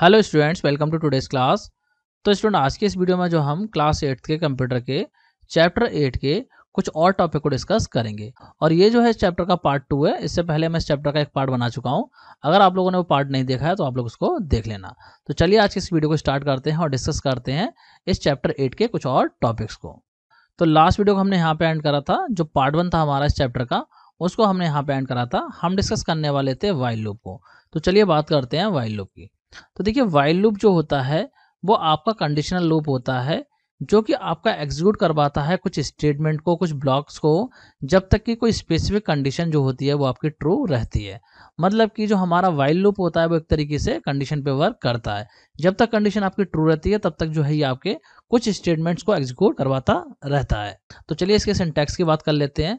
hello students welcome to today's class तो student आज के इस वीडियो में जो हम क्लास एट्थ के कंप्यूटर के चैप्टर एट के कुछ और टॉपिक को डिस्कस करेंगे और ये जो है चैप्टर का पार्ट टू है इससे पहले मैं इस चैप्टर का एक पार्ट बना चुका हूँ अगर आप लोगों ने वो पार्ट नहीं देखा है तो आप लोग उसको देख लेना तो चलिए आज के इस वीडियो को स्टार्ट करते हैं और डिस्कस करते हैं इस चैप्टर एट के कुछ और टॉपिक्स को तो लास्ट वीडियो को हमने यहाँ पे एंड करा था जो पार्ट वन था हमारा इस चैप्टर का उसको हमने यहाँ पे एंड करा था हम डिस्कस करने वाले थे वाइल लूप को तो चलिए बात करते हैं वाइल लूप की तो देखिए वाइल लूप जो होता है वो आपका कंडीशनल लूप होता है जो कि आपका एग्जीक्यूट करवाता है कुछ स्टेटमेंट को कुछ ब्लॉक्स को जब तक कि कोई स्पेसिफिक कंडीशन जो होती है वो आपकी ट्रू रहती है मतलब कि जो हमारा वाइल लूप होता है वो एक तरीके से कंडीशन पे वर्क करता है जब तक कंडीशन आपकी ट्रू रहती है तब तक जो है ये आपके कुछ स्टेटमेंट्स को एग्जीक्यूट करवाता रहता है तो चलिए इसके सिंटैक्स की बात कर लेते हैं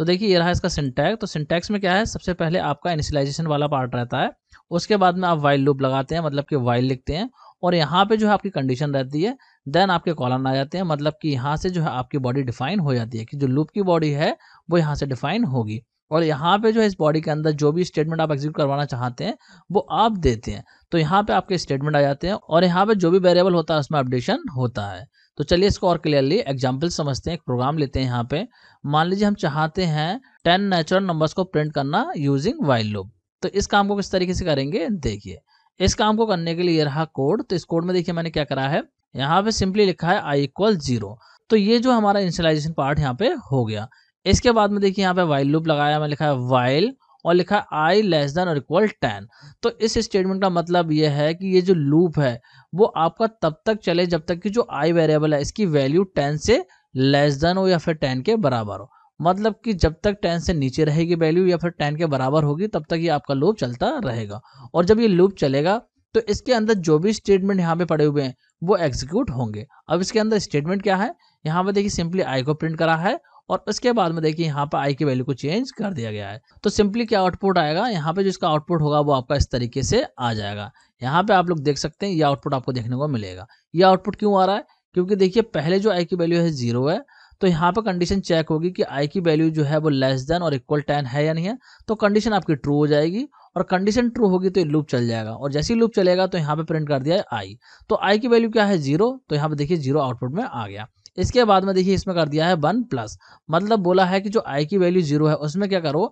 तो देखिए ये रहा इसका सिंटैक्स तो सिंटैक्स में क्या है सबसे पहले आपका इनिशियलाइजेशन वाला पार्ट रहता है उसके बाद में आप वाइल लूप लगाते हैं मतलब कि वाइल लिखते हैं और यहाँ पे जो है आपकी कंडीशन रहती है देन आपके कॉलन आ जाते हैं मतलब कि यहाँ से जो है आपकी बॉडी डिफाइन हो जाती है कि जो लूप की बॉडी है वो यहाँ से डिफाइन होगी और यहाँ पे जो है इस बॉडी के अंदर जो भी स्टेटमेंट आप एग्जीक्यूट करवाना चाहते हैं वो आप देते हैं तो यहाँ पे आपके स्टेटमेंट आ जाते हैं और यहाँ पे जो भी वेरिएबल होता है उसमें अपडेशन होता है तो चलिए इसको और क्लियरली एग्जाम्पल समझते हैं एक प्रोग्राम लेते हैं यहाँ पे मान लीजिए हम चाहते हैं टेन नेचुरल नंबर्स को प्रिंट करना यूजिंग वाइल लूप तो इस काम को किस तरीके से करेंगे देखिए इस काम को करने के लिए ये रहा कोड तो इस कोड में देखिए मैंने क्या करा है यहाँ पे सिंपली लिखा है आई इक्वल जीरो तो ये जो हमारा इंसलाइजेशन पार्ट यहाँ पे हो गया इसके बाद में देखिए यहाँ पे वाइल लूप लगाया मैंने लिखा है वाइल और लिखा है आई लेस देन और इक्वल टेन तो इस स्टेटमेंट का मतलब ये है कि ये जो लूप है वो आपका तब तक चले जब तक कि जो आई वेरिएबल है इसकी वैल्यू टेन से लेस देन हो या फिर टेन के बराबर हो मतलब कि जब तक टेन से नीचे रहेगी वैल्यू या फिर टेन के बराबर होगी तब तक ये आपका लूप चलता रहेगा और जब ये लूप चलेगा तो इसके अंदर जो भी स्टेटमेंट यहाँ पे पड़े हुए हैं वो एग्जीक्यूट होंगे अब इसके अंदर स्टेटमेंट क्या है यहाँ पे देखिए सिंपली आई को प्रिंट करा है और उसके बाद में देखिए यहाँ पर आई की वैल्यू को चेंज कर दिया गया है तो सिंपली क्या आउटपुट आएगा यहाँ पे जो इसका आउटपुट होगा वो आपका इस तरीके से आ जाएगा यहाँ पे आप लोग देख सकते हैं ये आउटपुट आपको देखने को मिलेगा ये आउटपुट क्यों आ रहा है क्योंकि देखिए पहले जो आई की वैल्यू है जीरो है तो यहाँ पे कंडीशन चेक होगी कि आई की वैल्यू जो है वो लेस देन और इक्वल टेन है या नहीं है तो कंडीशन आपकी ट्रू हो जाएगी और कंडीशन ट्रू होगी तो ये लूप चल जाएगा और जैसे ही लूप चलेगा तो यहाँ पे प्रिंट कर दिया है आई तो आई की वैल्यू क्या है जीरो तो यहाँ पे देखिए जीरो आउटपुट में आ गया इसके बाद में देखिए इसमें कर दिया है वन प्लस मतलब बोला है कि जो आई की वैल्यू जीरो है उसमें क्या करो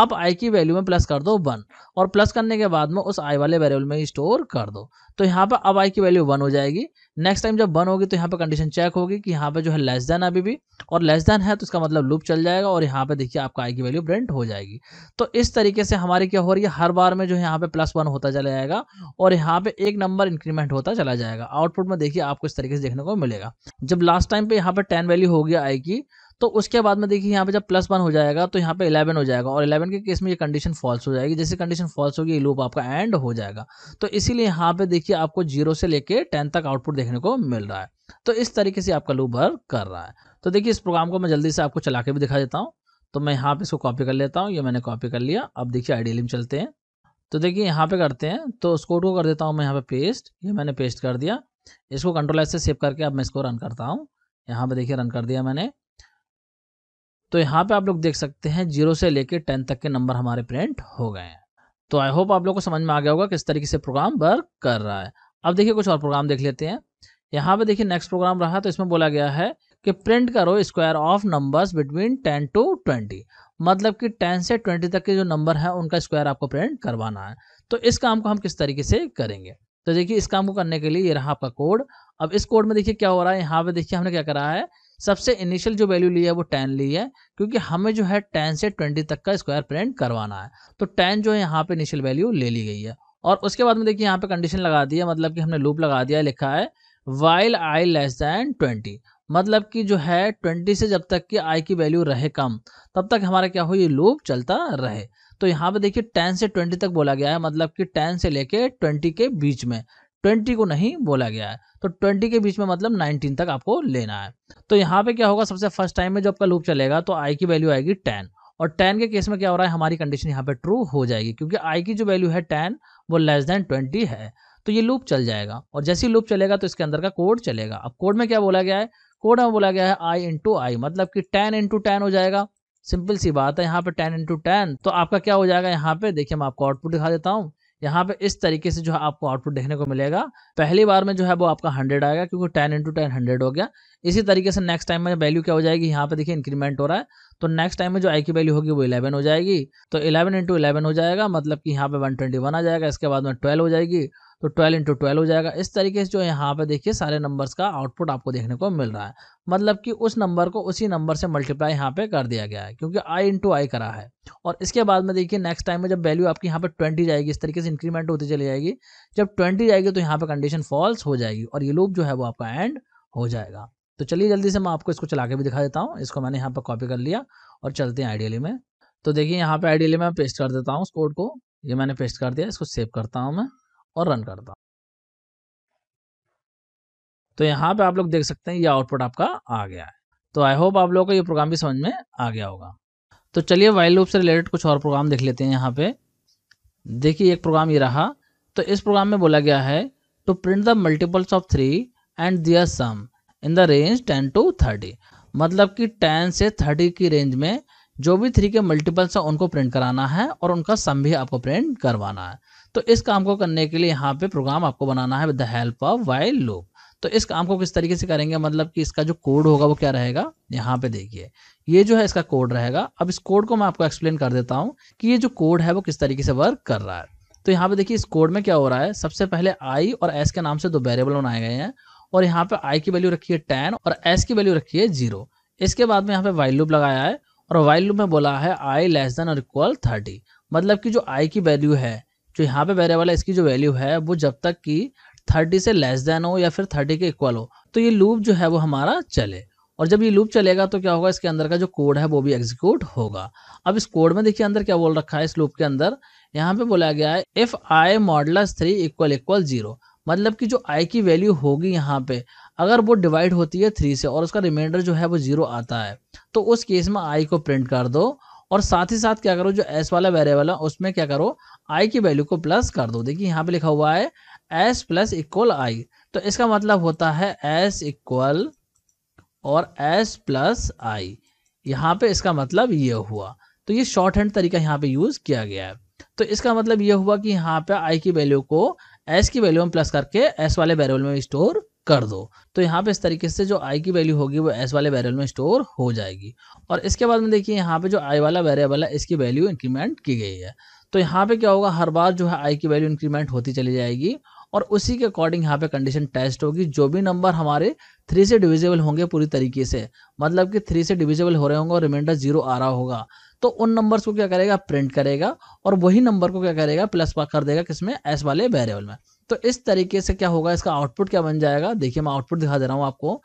आप आई की वैल्यू में प्लस कर दो वन और प्लस करने के बाद में उस आई वाले वेरिएबल में स्टोर कर दो तो यहाँ पर अब आई की वैल्यू वन हो जाएगी नेक्स्ट टाइम जब वन होगी तो यहाँ पे कंडीशन चेक होगी कि यहाँ पे जो है लेस देन अभी भी और लेस देन है तो इसका मतलब लूप चल जाएगा और यहाँ पे देखिए आपका आई की वैल्यू प्रिंट हो जाएगी तो इस तरीके से हमारी क्या हो रही है हर बार में जो है यहाँ पे प्लस वन होता चला जाएगा और यहाँ पे एक नंबर इंक्रीमेंट होता चला जाएगा आउटपुट में देखिए आपको इस तरीके से देखने को मिलेगा जब लास्ट टाइम पे यहाँ पे टेन वैल्यू हो गया आई की तो उसके बाद में देखिए यहाँ पे जब प्लस वन हो जाएगा तो यहाँ पे इलेवन हो जाएगा और इलेवन के केस में ये कंडीशन फॉल्स हो जाएगी जैसे कंडीशन फॉल्स होगी लूप आपका एंड हो जाएगा तो इसीलिए यहाँ पे देखिए आपको जीरो से लेके टेन तक आउटपुट देखने को मिल रहा है तो इस तरीके से आपका लूप वर्क कर रहा है तो देखिए इस प्रोग्राम को मैं जल्दी से आपको चला के भी दिखा देता हूँ तो मैं यहाँ पे इसको कॉपी कर लेता हूँ ये मैंने कॉपी कर लिया अब देखिए आइडियली में चलते हैं तो देखिए यहाँ पे करते हैं तो उसको को कर देता हूँ मैं यहाँ पे पेस्ट ये मैंने पेस्ट कर दिया इसको कंट्रोल ऐसे सेव करके अब मैं इसको रन करता हूँ यहाँ पे देखिए रन कर दिया मैंने तो यहाँ पे आप लोग देख सकते हैं जीरो से लेके टेन तक के नंबर हमारे प्रिंट हो गए हैं तो आई होप आप लोग को समझ में आ गया होगा किस तरीके से प्रोग्राम वर्क कर रहा है अब देखिए कुछ और प्रोग्राम देख लेते हैं यहाँ पे देखिए नेक्स्ट प्रोग्राम रहा तो इसमें बोला गया है कि प्रिंट करो square of numbers between ten to twenty मतलब कि टेन से ट्वेंटी तक के जो नंबर है उनका स्क्वायर आपको प्रिंट करवाना है तो इस काम को हम किस तरीके से करेंगे तो देखिए इस काम को करने के लिए ये रहा आपका कोड अब इस कोड में देखिए क्या हो रहा है यहाँ पे देखिए हमने क्या करा है सबसे इनिशियल जो वैल्यू ली है वो टेन ली है क्योंकि हमें जो है टेन से ट्वेंटी तक का स्क्वायर प्रिंट करवाना है तो टेन जो है यहाँ पे इनिशियल वैल्यू ले ली गई है और उसके बाद में देखिए यहाँ पे कंडीशन लगा दी है मतलब कि हमने लूप लगा दिया लिखा है while i less than twenty मतलब कि जो है ट्वेंटी से जब तक कि आई की वैल्यू रहे कम तब तक हमारा क्या हो ये लूप चलता रहे तो यहाँ पे देखिए टेन से ट्वेंटी तक बोला गया है मतलब कि टेन से लेके ट्वेंटी के बीच में ट्वेंटी को नहीं बोला गया है तो ट्वेंटी के बीच में मतलब नाइनटीन तक आपको लेना है तो यहाँ पे क्या होगा सबसे फर्स्ट टाइम में जो आपका लूप चलेगा तो आई की वैल्यू आएगी टेन और टेन के केस में क्या हो रहा है हमारी कंडीशन यहाँ पे ट्रू हो जाएगी क्योंकि आई की जो वैल्यू है टेन वो लेस देन ट्वेंटी है तो ये लूप चल जाएगा और जैसे ही लूप चलेगा तो इसके अंदर का कोड चलेगा अब कोड में क्या बोला गया है कोड में बोला गया है आई इंटू आई मतलब कि टेन इंटू टेन हो जाएगा सिंपल सी बात है यहाँ पे टेन इंटू टेन तो आपका क्या हो जाएगा यहाँ पे देखिए मैं आपको आउटपुट दिखा देता हूँ यहाँ पे इस तरीके से जो है आपको आउटपुट देखने को मिलेगा पहली बार में जो है वो आपका हंड्रेड आएगा क्योंकि टेन इंटू टेन हंड्रेड हो गया इसी तरीके से नेक्स्ट टाइम में वैल्यू क्या हो जाएगी यहाँ पे देखिए इंक्रीमेंट हो रहा है तो नेक्स्ट टाइम में जो आई की वैल्यू होगी वो इलेवन हो जाएगी तो इलेवन इंटू इलेवन हो जाएगा मतलब कि यहाँ पे वन ट्वेंटी वन आ जाएगा इसके बाद में ट्वेल्व हो जाएगी तो ट्वेल्व इंटू ट्वेल्व हो जाएगा इस तरीके से जो यहाँ पे देखिए सारे नंबर्स का आउटपुट आपको देखने को मिल रहा है मतलब कि उस नंबर को उसी नंबर से मल्टीप्लाई यहाँ पे कर दिया गया है क्योंकि आई इंटू आई करा है और इसके बाद में देखिए नेक्स्ट टाइम में जब वैल्यू आपकी यहाँ पर ट्वेंटी जाएगी इस तरीके से इंक्रीमेंट होती चली जाएगी जब ट्वेंटी जाएगी तो यहाँ पर कंडीशन फॉल्स हो जाएगी और ये लूप जो है वो आपका एंड हो जाएगा तो चलिए जल्दी से मैं आपको इसको चला के भी दिखा देता हूँ इसको मैंने यहाँ पर कॉपी कर लिया और चलते हैं आइडियली में तो देखिए यहाँ पे आइडियली मैं पेस्ट कर देता हूँ उस कोड को ये मैंने पेस्ट कर दिया इसको सेव करता हूँ मैं और रन करता तो यहाँ पे आप लोग देख सकते हैं ये आउटपुट आपका आ गया है तो आई होप आप लोगों को ये प्रोग्राम भी समझ में आ गया होगा तो चलिए वाइल लूप से रिलेटेड कुछ और प्रोग्राम देख लेते हैं यहाँ पे देखिए एक प्रोग्राम ये रहा तो इस प्रोग्राम में बोला गया है to print the multiples of three and their sum in the range ten to thirty मतलब कि टेन से थर्टी की रेंज में जो भी थ्री के मल्टीपल्स हैं उनको प्रिंट कराना है और उनका सम भी आपको प्रिंट करवाना है तो इस काम को करने के लिए यहाँ पे प्रोग्राम आपको बनाना है with the help of while loop तो इस काम को किस तरीके से करेंगे मतलब कि इसका जो कोड होगा वो क्या रहेगा यहाँ पे देखिए ये जो है इसका कोड रहेगा अब इस कोड को मैं आपको एक्सप्लेन कर देता हूँ कि ये जो कोड है वो किस तरीके से वर्क कर रहा है तो यहाँ पे देखिए इस कोड में क्या हो रहा है सबसे पहले आई और एस के नाम से दो वेरिएबल बनाए गए हैं और यहाँ पे आई की वैल्यू रखी है टेन और एस की वैल्यू रखी है जीरो इसके बाद में यहाँ पे वाइल लूप लगाया है और वाइल लूप में बोला है आई लेस देन और इक्वल थर्टी मतलब कि जो आई की वैल्यू है जो यहाँ पे वेरिएबल है इसकी जो वैल्यू है वो जब तक कि थर्टी से लेस देन हो या फिर थर्टी के इक्वल हो तो ये लूप जो है वो हमारा चले और जब ये लूप चलेगा तो क्या होगा इसके अंदर का जो कोड है वो भी एग्जीक्यूट होगा अब इस कोड में देखिए अंदर क्या बोल रखा है इस लूप के अंदर यहाँ पे बोला गया है if i modulus three equal equal zero मतलब कि जो आई की वैल्यू होगी यहाँ पे अगर वो डिवाइड होती है थ्री से और उसका रिमाइंडर जो है वो जीरो आता है तो उस केस में आई को प्रिंट कर दो और साथ ही साथ क्या करो जो एस वाला वेरिएबल है उसमें क्या करो आई की वैल्यू को प्लस कर दो देखिए यहाँ पे लिखा हुआ है एस प्लस इक्वल आई तो इसका मतलब होता है एस इक्वल और एस प्लस आई यहाँ पे इसका मतलब ये हुआ तो ये शॉर्ट हैंड तरीका यहाँ पे यूज किया गया है तो इसका मतलब ये हुआ कि यहाँ पे आई की वैल्यू को एस की वैल्यू में प्लस करके एस वाले वेरिएबल में स्टोर कर दो तो यहाँ पे इस तरीके से जो आई की वैल्यू होगी वो एस वाले वेरियबल में स्टोर हो जाएगी और इसके बाद में देखिए यहाँ पे जो आई वाला वेरियबल है इसकी वैल्यू इंक्रीमेंट की गई है तो यहाँ पे क्या होगा हर बार जो है आई की वैल्यू इंक्रीमेंट होती चली जाएगी और उसी के अकॉर्डिंग यहाँ पे कंडीशन टेस्ट होगी जो भी नंबर हमारे थ्री से डिविजेबल होंगे पूरी तरीके से मतलब कि थ्री से डिविजेबल हो रहे होंगे और रिमाइंडर जीरो आ रहा होगा तो उन नंबर्स को क्या करेगा प्रिंट करेगा और वही नंबर को क्या करेगा प्लस कर देगा किसमें एस वाले वेरियबल में तो इस तरीके से क्या होगा इसका आउटपुट क्या बन जाएगा देखिए मैं आउटपुट दिखा दे रहा हूँ आपको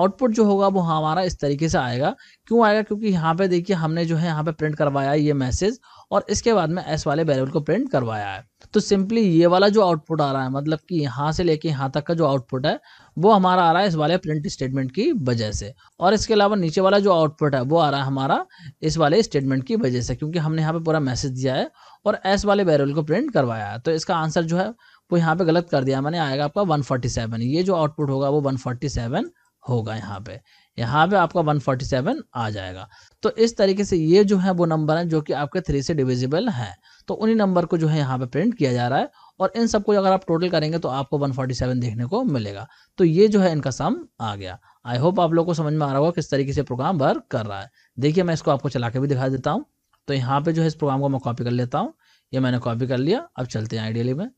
आउटपुट जो होगा वो हमारा इस तरीके से आएगा क्यों आएगा क्योंकि यहाँ पे देखिए हमने जो है यहाँ पे प्रिंट करवाया ये मैसेज और इसके बाद में एस वाले वेरिएबल को प्रिंट करवाया है तो सिंपली ये वाला जो आउटपुट आ रहा है मतलब कि यहाँ से लेके यहाँ तक का जो आउटपुट है वो हमारा आ रहा है इस वाले प्रिंट स्टेटमेंट की वजह से और इसके अलावा नीचे वाला जो आउटपुट है वो आ रहा है हमारा इस वाले स्टेटमेंट की वजह से क्योंकि हमने यहाँ पे पूरा मैसेज दिया है और एस वाले वेरिएबल को प्रिंट करवाया है तो इसका आंसर जो है को यहाँ पे गलत कर दिया मैंने आएगा आपका 147 ये जो आउटपुट होगा वो 147 होगा यहाँ पे यहाँ पे आपका 147 आ जाएगा तो इस तरीके से ये जो है वो नंबर है जो कि आपके थ्री से डिविजिबल है तो उन्हीं नंबर को जो है यहाँ पे प्रिंट किया जा रहा है और इन सबको अगर आप टोटल करेंगे तो आपको 147 देखने को मिलेगा तो ये जो है इनका सम आ गया आई होप आप लोग को समझ में आ रहा होगा किस तरीके से प्रोग्राम वर्क कर रहा है देखिए मैं इसको आपको चला के भी दिखा देता हूँ तो यहाँ पे जो है इस प्रोग्राम को मैं कॉपी कर लेता हूँ ये मैंने कॉपी कर लिया अब चलते हैं आइडियली में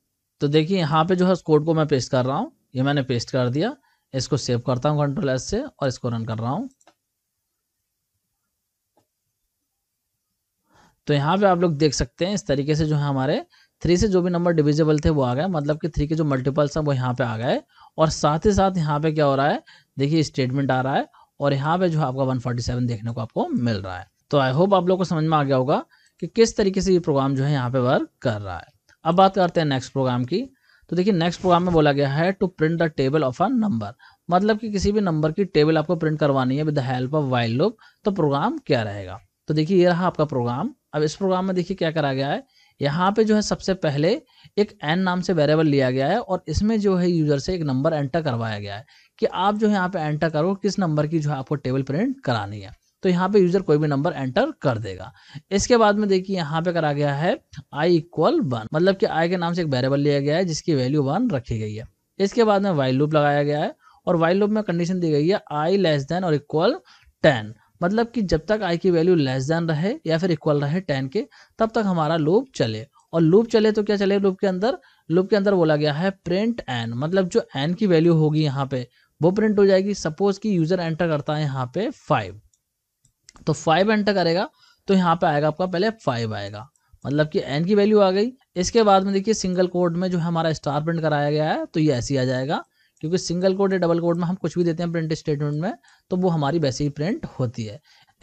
तो देखिए यहाँ पे जो है उस कोड को मैं पेस्ट कर रहा हूँ ये मैंने पेस्ट कर दिया इसको सेव करता हूँ कंट्रोल एस से और इसको रन कर रहा हूँ तो यहाँ पे आप लोग देख सकते हैं इस तरीके से जो है हमारे थ्री से जो भी नंबर डिविजिबल थे वो आ गए मतलब कि थ्री के जो मल्टीपल्स हैं वो यहाँ पे आ गए और साथ ही साथ यहाँ पे क्या हो रहा है देखिए स्टेटमेंट आ रहा है और यहाँ पे जो आपका 147 देखने को आपको मिल रहा है तो आई होप आप लोग को समझ में आ गया होगा कि किस तरीके से ये प्रोग्राम जो है यहाँ पे वर्क कर रहा है अब बात करते हैं नेक्स्ट प्रोग्राम की तो देखिए नेक्स्ट प्रोग्राम में बोला गया है to print the table of a number मतलब कि किसी भी नंबर की टेबल आपको प्रिंट करवानी है with the help of while loop तो प्रोग्राम क्या रहेगा तो देखिए ये रहा आपका प्रोग्राम अब इस प्रोग्राम में देखिए क्या करा गया है यहाँ पे जो है सबसे पहले एक एन नाम से वेरिएबल लिया गया है और इसमें जो है यूजर से एक नंबर एंटर करवाया गया है कि आप जो है यहाँ पे एंटर करो किस नंबर की जो है आपको टेबल प्रिंट करानी है तो यहाँ पे यूजर कोई भी नंबर एंटर कर देगा इसके बाद में देखिए यहाँ पे करा गया है आई इक्वल वन मतलब कि आई के नाम से एक वेरेबल लिया गया है जिसकी वैल्यू वन रखी गई है इसके बाद में वाइल लूप लगाया गया है और वाइल लूप में कंडीशन दी गई है आई लेस देन और इक्वल टेन मतलब कि जब तक आई की वैल्यू लेस देन रहे या फिर इक्वल रहे टेन के तब तक हमारा लूप चले और लूप चले तो क्या चले लूप के अंदर लूप के अंदर बोला गया है प्रिंट एन मतलब जो एन की वैल्यू होगी यहाँ पे वो प्रिंट हो जाएगी सपोज कि यूजर एंटर करता है यहाँ पे फाइव तो फाइव एंटर करेगा तो यहाँ पे आएगा आपका पहले फाइव आएगा मतलब कि एन की वैल्यू आ गई इसके बाद में देखिए सिंगल कोड में जो हमारा स्टार प्रिंट कराया गया है तो ये ऐसे ही आ जाएगा क्योंकि सिंगल कोड या डबल कोड में हम कुछ भी देते हैं प्रिंट स्टेटमेंट में तो वो हमारी वैसे ही प्रिंट होती है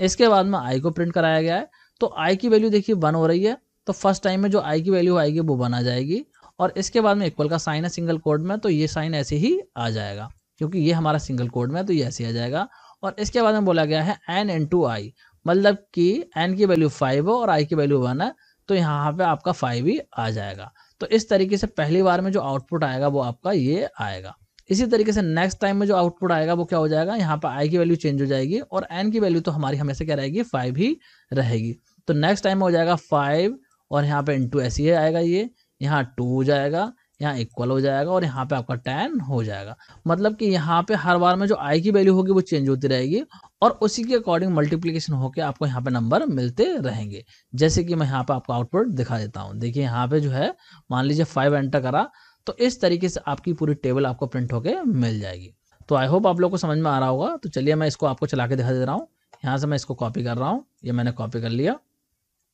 इसके बाद में आई को प्रिंट कराया गया है तो आई की वैल्यू देखिए वन हो रही है तो फर्स्ट टाइम में जो आई की वैल्यू आएगी वो वन आ जाएगी और इसके बाद में इक्वल का साइन है सिंगल कोड में तो ये साइन ऐसे ही आ जाएगा क्योंकि ये हमारा सिंगल कोड में तो ये ऐसे आ जाएगा और इसके बाद में बोला गया है एन इन टू आई मतलब कि एन की वैल्यू फाइव हो और आई की वैल्यू वन है तो यहाँ पे आपका फाइव ही आ जाएगा तो इस तरीके से पहली बार में जो आउटपुट आएगा वो आपका ये आएगा इसी तरीके से नेक्स्ट टाइम में जो आउटपुट आएगा वो क्या हो जाएगा यहाँ पर आई की वैल्यू चेंज हो जाएगी और एन की वैल्यू तो हमारी हमेशा क्या रहेगी फाइव ही रहेगी तो नेक्स्ट टाइम में हो जाएगा फाइव और यहाँ पे इंटू ऐसी आएगा ये यहाँ टू हो जाएगा यहाँ इक्वल हो जाएगा और यहाँ पे आपका टेन हो जाएगा मतलब कि यहाँ पे हर बार में जो आई की वैल्यू होगी वो चेंज होती रहेगी और उसी के अकॉर्डिंग मल्टीप्लीकेशन होकर आपको यहाँ पे नंबर मिलते रहेंगे जैसे कि मैं यहाँ पे आपको आउटपुट दिखा देता हूँ देखिए यहाँ पे जो है मान लीजिए फाइव एंटर करा तो इस तरीके से आपकी पूरी टेबल आपको प्रिंट होकर मिल जाएगी तो आई होप आप लोग को समझ में आ रहा होगा तो चलिए मैं इसको आपको चला के दिखा दे रहा हूँ यहाँ से मैं इसको कॉपी कर रहा हूँ ये मैंने कॉपी कर लिया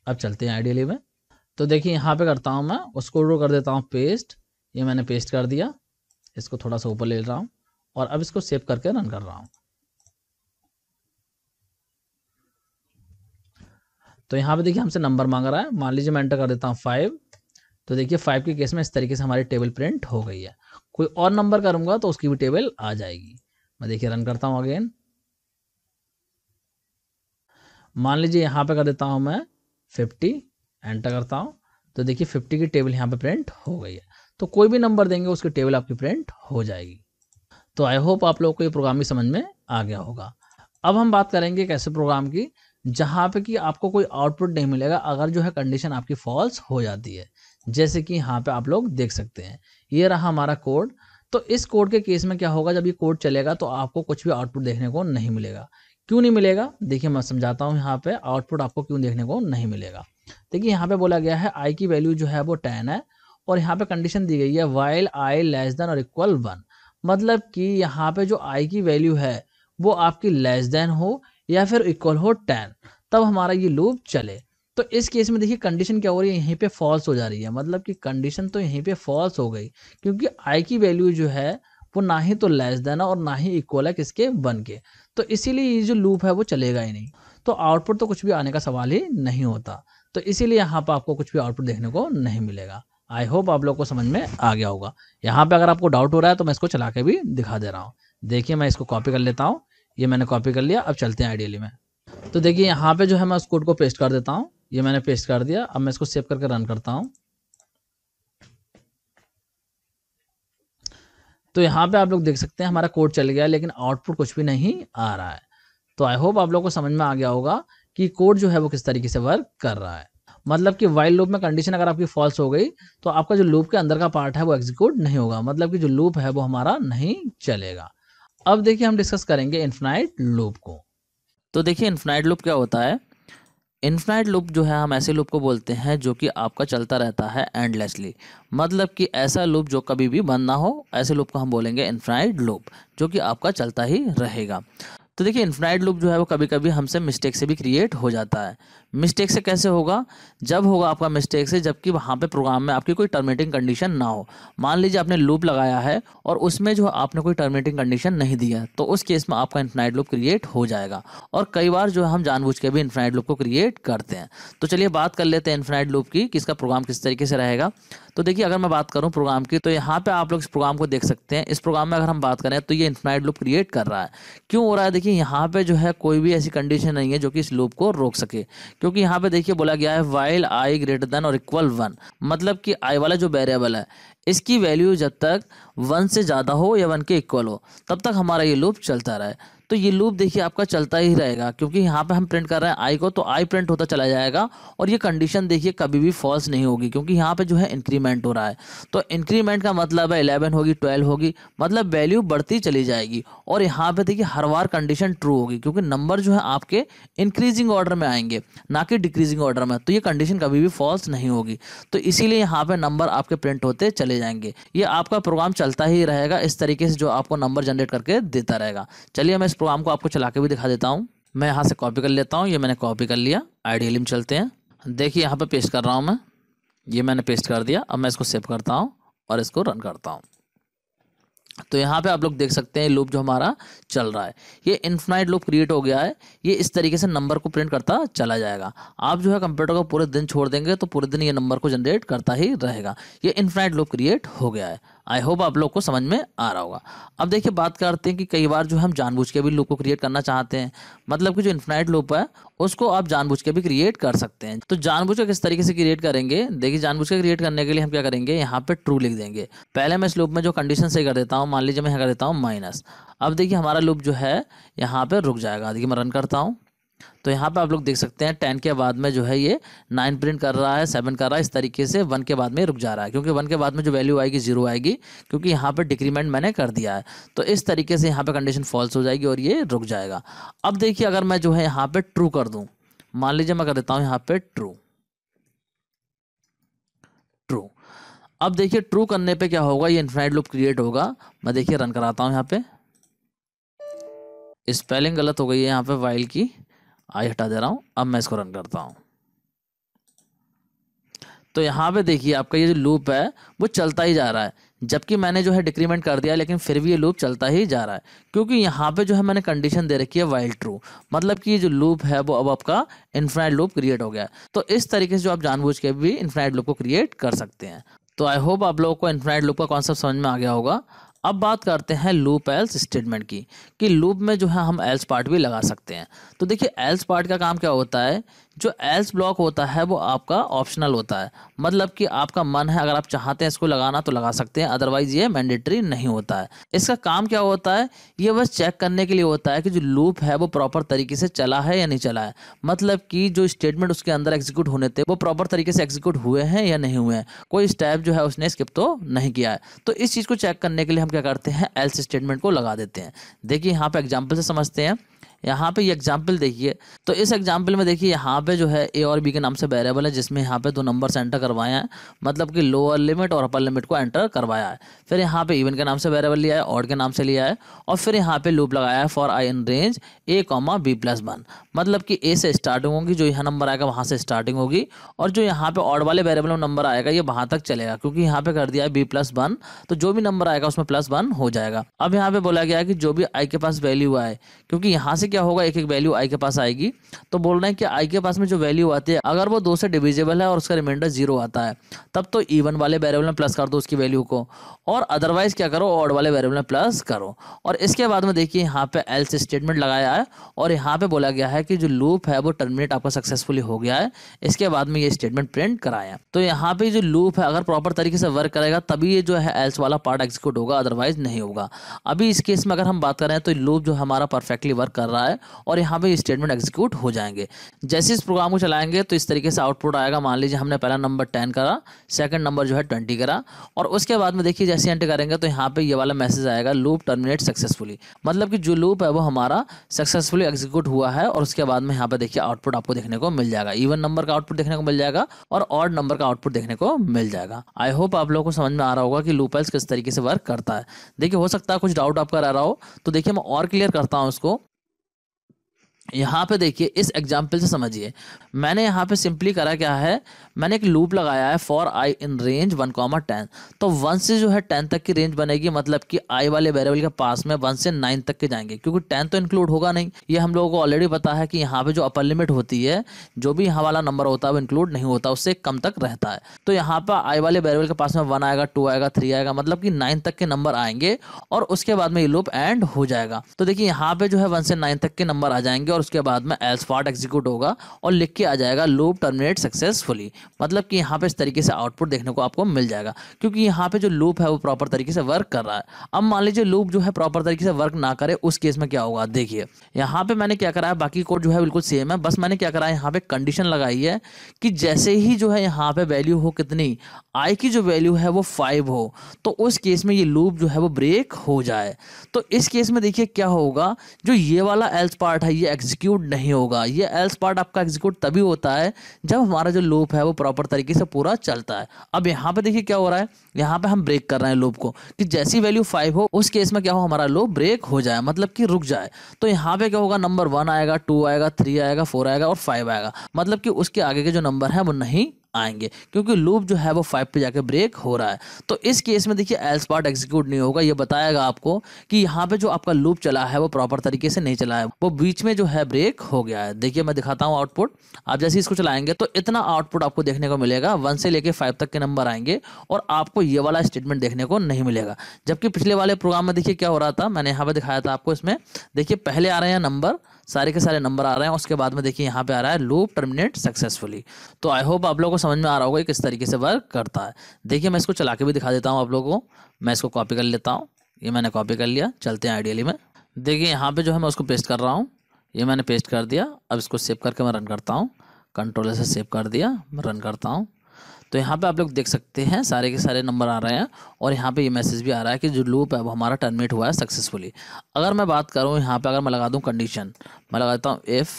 अब चलते हैं आइडियली में तो देखिए यहाँ पे करता हूँ मैं उसको रो कर देता हूँ पेस्ट ये मैंने पेस्ट कर दिया इसको थोड़ा सा ऊपर ले रहा हूँ और अब इसको सेव करके रन कर रहा हूँ तो यहाँ पे देखिए हमसे नंबर मांग रहा है मान लीजिए मैं एंटर कर देता हूँ फाइव तो देखिए फाइव के केस में इस तरीके से हमारी टेबल प्रिंट हो गई है कोई और नंबर करूँगा तो उसकी भी टेबल आ जाएगी मैं देखिए रन करता हूँ अगेन मान लीजिए यहाँ पे कर देता हूँ मैं फिफ्टी एंटर करता हूँ तो देखिए फिफ्टी की टेबल यहाँ पे प्रिंट हो गई है तो कोई भी नंबर देंगे उसकी टेबल आपकी प्रिंट हो जाएगी तो आई होप आप लोग को ये भी समझ में आ गया होगा अब हम बात करेंगे एक ऐसे प्रोग्राम की जहाँ पे कि आपको कोई आउटपुट नहीं मिलेगा अगर जो है कंडीशन आपकी फॉल्स हो जाती है जैसे कि यहाँ पे आप लोग देख सकते हैं ये रहा हमारा कोड तो इस कोड के केस में क्या होगा जब ये कोड चलेगा तो आपको कुछ भी आउटपुट देखने को नहीं मिलेगा क्यों नहीं मिलेगा देखिए मैं समझाता हूँ यहाँ पे आउटपुट आपको क्यों देखने को नहीं मिलेगा देखिए यहाँ पे बोला गया है आई की वैल्यू जो है वो टेन है और यहाँ पे कंडीशन दी गई है वाइल आई लेस देन और इक्वल वन मतलब कि यहाँ पे जो आई की वैल्यू है वो आपकी लेस देन हो या फिर इक्वल हो टेन तब हमारा ये लूप चले तो इस केस में देखिए कंडीशन क्या हो रही है यहीं पे फॉल्स हो जा रही है मतलब कि कंडीशन तो यहीं पे फॉल्स हो गई क्योंकि आई की वैल्यू जो है वो ना ही तो लेस देन है और ना ही इक्वल है किसके वन के तो इसीलिए ये जो लूप है वो चलेगा ही नहीं तो आउटपुट तो कुछ भी आने का सवाल ही नहीं होता तो इसीलिए यहाँ पर आपको कुछ भी आउटपुट देखने को नहीं मिलेगा आई होप आप लोग को समझ में आ गया होगा यहाँ पे अगर आपको डाउट हो रहा है तो मैं इसको चला के भी दिखा दे रहा हूँ देखिए मैं इसको कॉपी कर लेता हूँ ये मैंने कॉपी कर लिया अब चलते हैं आइडियली e में तो देखिए यहाँ पे जो है मैं उस कोड को पेस्ट कर देता हूँ ये मैंने पेस्ट कर दिया अब मैं इसको सेव करके रन करता हूँ तो यहाँ पे आप लोग देख सकते हैं हमारा कोड चल गया लेकिन आउटपुट कुछ भी नहीं आ रहा है तो आई होप आप लोग को समझ में आ गया होगा कि कोड जो है वो किस तरीके से वर्क कर रहा है मतलब कि वाइल्ड लूप में कंडीशन अगर आपकी फॉल्स हो गई तो आपका जो लूप के अंदर का पार्ट है वो एग्जीक्यूट नहीं होगा मतलब कि जो लूप है वो हमारा नहीं चलेगा अब देखिए हम डिस्कस करेंगे इन्फिनाइट लूप को तो देखिए इन्फिनाइट लूप क्या होता है इन्फिनाइट लूप जो है हम ऐसे लूप को बोलते हैं जो कि आपका चलता रहता है एंडलेसली मतलब कि ऐसा लूप जो कभी भी बंद ना हो ऐसे लूप को हम बोलेंगे इन्फिनाइट लूप जो कि आपका चलता ही रहेगा तो देखिए इन्फिनाइट लूप जो है वो कभी कभी हमसे मिस्टेक से भी क्रिएट हो जाता है मिस्टेक से कैसे होगा जब होगा आपका मिस्टेक से जबकि वहाँ पे प्रोग्राम में आपकी कोई टर्मिनेटिंग कंडीशन ना हो मान लीजिए आपने लूप लगाया है और उसमें जो आपने कोई टर्मिनेटिंग कंडीशन नहीं दिया तो उस केस में आपका इन्फिनाइट लूप क्रिएट हो जाएगा और कई बार जो है हम जानबूझ के भी इन्फिनाइट लूप को क्रिएट करते हैं तो चलिए बात कर लेते हैं इन्फिनाइट लूप की किसका प्रोग्राम किस तरीके से रहेगा तो देखिए अगर मैं बात करूँ प्रोग्राम की तो यहाँ पर आप लोग इस प्रोग्राम को देख सकते हैं इस प्रोग्राम में अगर हम बात करें तो ये इन्फिनाइट लूप क्रिएट कर रहा है क्यों हो रहा है देखिए यहाँ पे जो है कोई भी ऐसी कंडीशन नहीं है जो कि इस लूप को रोक सके क्योंकि यहाँ पे देखिए बोला गया है वाइल आई ग्रेटर देन और इक्वल वन मतलब कि आई वाला जो वेरिएबल है इसकी वैल्यू जब तक वन से ज़्यादा हो या वन के इक्वल हो तब तक हमारा ये लूप चलता रहे तो ये लूप देखिए आपका चलता ही रहेगा क्योंकि यहाँ पे हम प्रिंट कर रहे हैं आई को तो आई प्रिंट होता चला जाएगा और ये कंडीशन देखिए कभी भी फॉल्स नहीं होगी क्योंकि यहाँ पे जो है इंक्रीमेंट हो रहा है तो इंक्रीमेंट का मतलब है इलेवन होगी ट्वेल्व होगी मतलब वैल्यू बढ़ती चली जाएगी और यहाँ पे देखिए हर बार कंडीशन ट्रू होगी क्योंकि नंबर जो है आपके इंक्रीजिंग ऑर्डर में आएंगे ना कि डिक्रीजिंग ऑर्डर में तो ये कंडीशन कभी भी फॉल्स नहीं होगी तो इसीलिए यहाँ पर नंबर आपके प्रिंट होते चले चले जाएंगे ये आपका प्रोग्राम चलता ही रहेगा इस तरीके से जो आपको नंबर जनरेट करके देता रहेगा चलिए मैं इस प्रोग्राम को आपको चला के भी दिखा देता हूँ मैं यहाँ से कॉपी कर लेता हूँ ये मैंने कॉपी कर लिया आइडियल में चलते हैं देखिए यहाँ पर पेस्ट कर रहा हूँ मैं ये मैंने पेस्ट कर दिया अब मैं इसको सेव करता हूँ और इसको रन करता हूँ तो यहाँ पे आप लोग देख सकते हैं लूप जो हमारा चल रहा है ये इन्फिनाइट लूप क्रिएट हो गया है ये इस तरीके से नंबर को प्रिंट करता चला जाएगा आप जो है कंप्यूटर को पूरे दिन छोड़ देंगे तो पूरे दिन ये नंबर को जनरेट करता ही रहेगा ये इन्फिनाइट लूप क्रिएट हो गया है आई होप आप लोग को समझ में आ रहा होगा अब देखिए बात करते हैं कि कई बार जो हम जानबूझ के भी लूप को क्रिएट करना चाहते हैं मतलब कि जो इन्फिनाइट लूप है उसको आप जानबूझ के भी क्रिएट कर सकते हैं तो जानबूझ के किस तरीके से क्रिएट करेंगे देखिए जानबूझ के क्रिएट करने के लिए हम क्या करेंगे यहाँ पे ट्रू लिख देंगे पहले मैं इस लूप में जो कंडीशन से कर देता हूँ मान लीजिए मैं कर देता हूँ माइनस अब देखिए हमारा लूप जो है यहाँ पर रुक जाएगा देखिए मैं रन करता हूँ तो यहाँ पे आप लोग देख सकते हैं टेन के बाद में जो है ये नाइन प्रिंट कर रहा है सेवन कर रहा है इस तरीके से वन के बाद में रुक जा रहा है क्योंकि वन के बाद में जो वैल्यू आएगी जीरो आएगी क्योंकि यहाँ पे डिक्रीमेंट मैंने कर दिया है तो इस तरीके से यहाँ पे कंडीशन फॉल्स हो जाएगी और ये रुक जाएगा अब देखिए अगर मैं जो है यहाँ पर ट्रू कर दूँ मान लीजिए मैं कर देता हूँ यहाँ पर ट्रू ट्रू अब देखिए ट्रू करने पर क्या होगा ये इन्फिनाइट लूप क्रिएट होगा मैं देखिए रन कराता हूँ यहाँ पर स्पेलिंग गलत हो गई है यहाँ पर वाइल की आई हटा दे रहा हूँ अब मैं इसको रन करता हूँ तो यहाँ पे देखिए आपका ये जो लूप है वो चलता ही जा रहा है जबकि मैंने जो है डिक्रीमेंट कर दिया लेकिन फिर भी ये लूप चलता ही जा रहा है क्योंकि यहाँ पे जो है मैंने कंडीशन दे रखी है वाइल्ड ट्रू मतलब कि ये जो लूप है वो अब आपका इन्फिनाइट लूप क्रिएट हो गया तो इस तरीके से जो आप जानबूझ के भी इन्फिनाइट लूप को क्रिएट कर सकते हैं तो आई होप आप लोगों को इन्फिनाइट लूप का कॉन्सेप्ट समझ में आ गया होगा अब बात करते हैं लूप एल्स स्टेटमेंट की कि लूप में जो है हम एल्स पार्ट भी लगा सकते हैं तो देखिए एल्स पार्ट का काम क्या होता है जो एल्स ब्लॉक होता है वो आपका ऑप्शनल होता है मतलब कि आपका मन है अगर आप चाहते हैं इसको लगाना तो लगा सकते हैं अदरवाइज ये मैंडेटरी नहीं होता है इसका काम क्या होता है ये बस चेक करने के लिए होता है कि जो लूप है वो प्रॉपर तरीके से चला है या नहीं चला है मतलब कि जो स्टेटमेंट उसके अंदर एग्जीक्यूट होने थे वो प्रॉपर तरीके से एग्जीक्यूट हुए हैं या नहीं हुए हैं कोई स्टेप जो है उसने स्किप तो नहीं किया है तो इस चीज़ को चेक करने के लिए हम क्या करते हैं एल्स स्टेटमेंट को लगा देते हैं देखिए यहाँ पर एग्जाम्पल से समझते हैं यहाँ पे ये एग्जाम्पल देखिए तो इस एग्जाम्पल में देखिए यहाँ पे जो है ए और बी के नाम से वेरिएबल है जिसमें यहाँ पे दो नंबर एंटर करवाया है मतलब कि लोअर लिमिट और अपर लिमिट को एंटर करवाया है फिर यहाँ पे इवन के नाम से वेरिएबल लिया है ऑड के नाम से लिया है और फिर यहाँ पे लूप लगाया है for i in range a comma b plus one मतलब कि ए से स्टार्टिंग होगी जो यहाँ नंबर आएगा वहाँ से स्टार्टिंग होगी और जो यहाँ पे ऑड वाले वेरेबल में नंबर आएगा ये वहाँ तक चलेगा क्योंकि यहाँ पे कर दिया है बी प्लस वन तो जो भी नंबर आएगा उसमें प्लस वन हो जाएगा अब यहाँ पे बोला गया है कि जो भी आई के पास वैल्यू आए क्योंकि यहाँ से क्या होगा एक एक वैल्यू आई के पास आएगी तो बोल रहे हैं कि आई के पास में जो वैल्यू आती है अगर वो दो से डिविजिबल है और उसका रिमाइंडर जीरो आता है तब तो ईवन वाले वेरेबल में प्लस कर दो उसकी वैल्यू को और अदरवाइज क्या करो ऑड वाले वेरेबल में प्लस करो और इसके बाद में देखिए यहाँ पे एल्स स्टेटमेंट लगाया है और यहाँ पे बोला गया है कि जो लूप है वो टर्मिनेट आपका सक्सेसफुली हो गया है इसके बाद में ये स्टेटमेंट प्रिंट कराया तो यहाँ पे जो लूप है अगर प्रॉपर तरीके से वर्क करेगा तभी ये जो है एल्स वाला पार्ट एग्जीक्यूट होगा अदरवाइज नहीं होगा अभी इस केस में अगर हम बात करें तो लूप जो हमारा परफेक्टली वर्क कर रहा है रहा है और यहाँ पे स्टेटमेंट एग्जीक्यूट हो जाएंगे जैसे इस प्रोग्राम को चलाएंगे तो इस तरीके से आउटपुट आएगा मान लीजिए हमने पहला नंबर टेन करा सेकंड नंबर जो है ट्वेंटी करा और उसके बाद में देखिए जैसे एंटर करेंगे तो यहाँ पे ये वाला मैसेज आएगा लूप टर्मिनेट सक्सेसफुली मतलब कि जो लूप है वो हमारा सक्सेसफुली एग्जीक्यूट हुआ है और उसके बाद में यहाँ पे देखिए आउटपुट आपको देखने को मिल जाएगा इवन नंबर का आउटपुट देखने को मिल जाएगा और ऑड नंबर का आउटपुट देखने को मिल जाएगा आई होप आप लोगों को समझ में आ रहा होगा कि लूपल्स किस तरीके से वर्क करता है देखिए हो सकता है कुछ डाउट आपका रह रहा हो तो देखिए मैं और क्लियर करता हूँ उसको यहाँ पे देखिए इस एग्जाम्पल से समझिए मैंने यहाँ पे सिंपली करा क्या है मैंने एक लूप लगाया है for i in range one comma ten तो वन से जो है टेन तक की रेंज बनेगी मतलब कि आई वाले वेरिएबल के पास में वन से नाइन तक के जाएंगे क्योंकि टेन तो इंक्लूड होगा नहीं ये हम लोगों को ऑलरेडी पता है कि यहाँ पे जो अपर लिमिट होती है जो भी यहाँ वाला नंबर होता है वो इंक्लूड नहीं होता उससे कम तक रहता है तो यहाँ पर आई वाले वेरेबल के पास में वन आएगा टू आएगा थ्री आएगा मतलब कि नाइन तक के नंबर आएंगे और उसके बाद में ये लूप एंड हो जाएगा तो देखिए यहाँ पे जो है वन से नाइन तक के नंबर आ जाएंगे और उसके बाद में एल्स पार्ट एग्जीक्यूट होगा और लिख के आ जाएगा लूप टर्मिनेट सक्सेसफुली मतलब कि यहाँ पे इस तरीके से आउटपुट देखने को आपको मिल जाएगा क्योंकि यहाँ पे जो लूप है वो प्रॉपर तरीके से वर्क कर रहा है अब मान लीजिए लूप जो है प्रॉपर तरीके से वर्क ना करे उस केस में क्या होगा देखिए यहाँ पे मैंने क्या कराया बाकी कोड जो है बिल्कुल सेम है बस मैंने क्या कराया यहाँ पे कंडीशन लगाई है कि जैसे ही जो है यहाँ पे वैल्यू हो कितनी आई की जो वैल्यू है वो फाइव हो तो उस केस में ये लूप जो है वो ब्रेक हो जाए तो इस केस में देखिए क्या होगा जो ये वाला एल्स पार्ट है ये एग्जीक्यूट नहीं होगा ये एल्स पार्ट आपका एग्जीक्यूट तभी होता है जब हमारा जो लूप है वो प्रॉपर तरीके से पूरा चलता है अब यहाँ पे देखिए क्या हो रहा है यहाँ पे हम ब्रेक कर रहे हैं लूप को कि जैसी वैल्यू फाइव हो उस केस में क्या हो हमारा लूप ब्रेक हो जाए मतलब कि रुक जाए तो यहाँ पे क्या होगा नंबर वन आएगा टू आएगा थ्री आएगा फोर आएगा और फाइव आएगा मतलब कि उसके आगे के जो नंबर है वो नहीं आएंगे क्योंकि लूप जो है वो फाइव पे जाके ब्रेक हो रहा है तो इस केस में देखिए एल्स पार्ट एग्जीक्यूट नहीं होगा ये बताएगा आपको कि यहाँ पे जो आपका लूप चला है वो प्रॉपर तरीके से नहीं चला है वो बीच में जो है ब्रेक हो गया है देखिए मैं दिखाता हूँ आउटपुट आप जैसे इसको चलाएंगे तो इतना आउटपुट आपको देखने को मिलेगा वन से लेके फाइव तक के नंबर आएंगे और आपको ये वाला स्टेटमेंट देखने को नहीं मिलेगा जबकि पिछले वाले प्रोग्राम में देखिए क्या हो रहा था मैंने यहाँ पर दिखाया था आपको इसमें देखिए पहले आ रहे हैं नंबर सारे के सारे नंबर आ रहे हैं उसके बाद में देखिए यहाँ पे आ रहा है लूप टर्मिनेट सक्सेसफुली तो आई होप आप लोगों को समझ में आ रहा होगा किस तरीके से वर्क करता है देखिए मैं इसको चला के भी दिखा देता हूँ आप लोगों को मैं इसको कॉपी कर लेता हूँ ये मैंने कॉपी कर लिया चलते हैं आइडियली में देखिए यहाँ पर जो है मैं उसको पेस्ट कर रहा हूँ ये मैंने पेस्ट कर दिया अब इसको सेव करके मैं रन करता हूँ कंट्रोलर से सेव कर दिया मैं रन करता हूँ तो यहाँ पे आप लोग देख सकते हैं सारे के सारे नंबर आ रहे हैं और यहाँ पे ये यह मैसेज भी आ रहा है कि जो लूप है वो हमारा टर्मिनेट हुआ है सक्सेसफुली अगर मैं बात करूँ यहाँ पे अगर मैं लगा दूँ कंडीशन मैं लगा देता हूँ if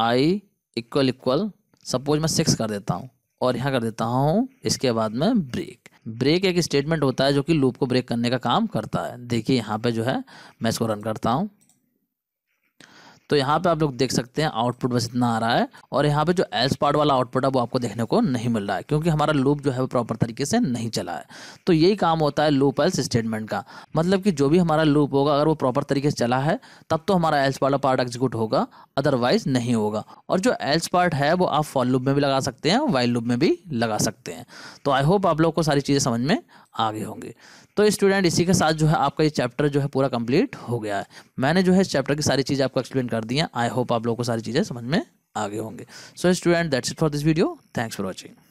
i equal equal suppose मैं सिक्स कर देता हूँ और यहाँ कर देता हूँ इसके बाद में ब्रेक ब्रेक एक स्टेटमेंट होता है जो कि लूप को ब्रेक करने का काम करता है देखिए यहाँ पर जो है मैं इसको रन करता हूँ तो यहाँ पे आप लोग देख सकते हैं आउटपुट बस इतना आ रहा है और यहाँ पे जो एल्स पार्ट वाला आउटपुट है वो आपको देखने को नहीं मिल रहा है क्योंकि हमारा लूप जो है वो प्रॉपर तरीके से नहीं चला है तो यही काम होता है लूप एल्स स्टेटमेंट का मतलब कि जो भी हमारा लूप होगा अगर वो प्रॉपर तरीके से चला है तब तो हमारा एल्स पार्ट पार्ट एग्जीक्यूट होगा अदरवाइज नहीं होगा और जो एल्स पार्ट है वो आप फॉल लूप में भी लगा सकते हैं वाइल लूप में भी लगा सकते हैं तो आई होप आप लोग को सारी चीज़ें समझ में आगे होंगे होंगी तो स्टूडेंट इसी के साथ जो है आपका ये चैप्टर जो है पूरा कंप्लीट हो गया है मैंने जो है इस चैप्टर की सारी चीज़ें आपको एक्सप्लेन कर दी हैं आई होप आप लोगों को सारी चीज़ें समझ में आगे होंगे so student that's it for this video thanks for watching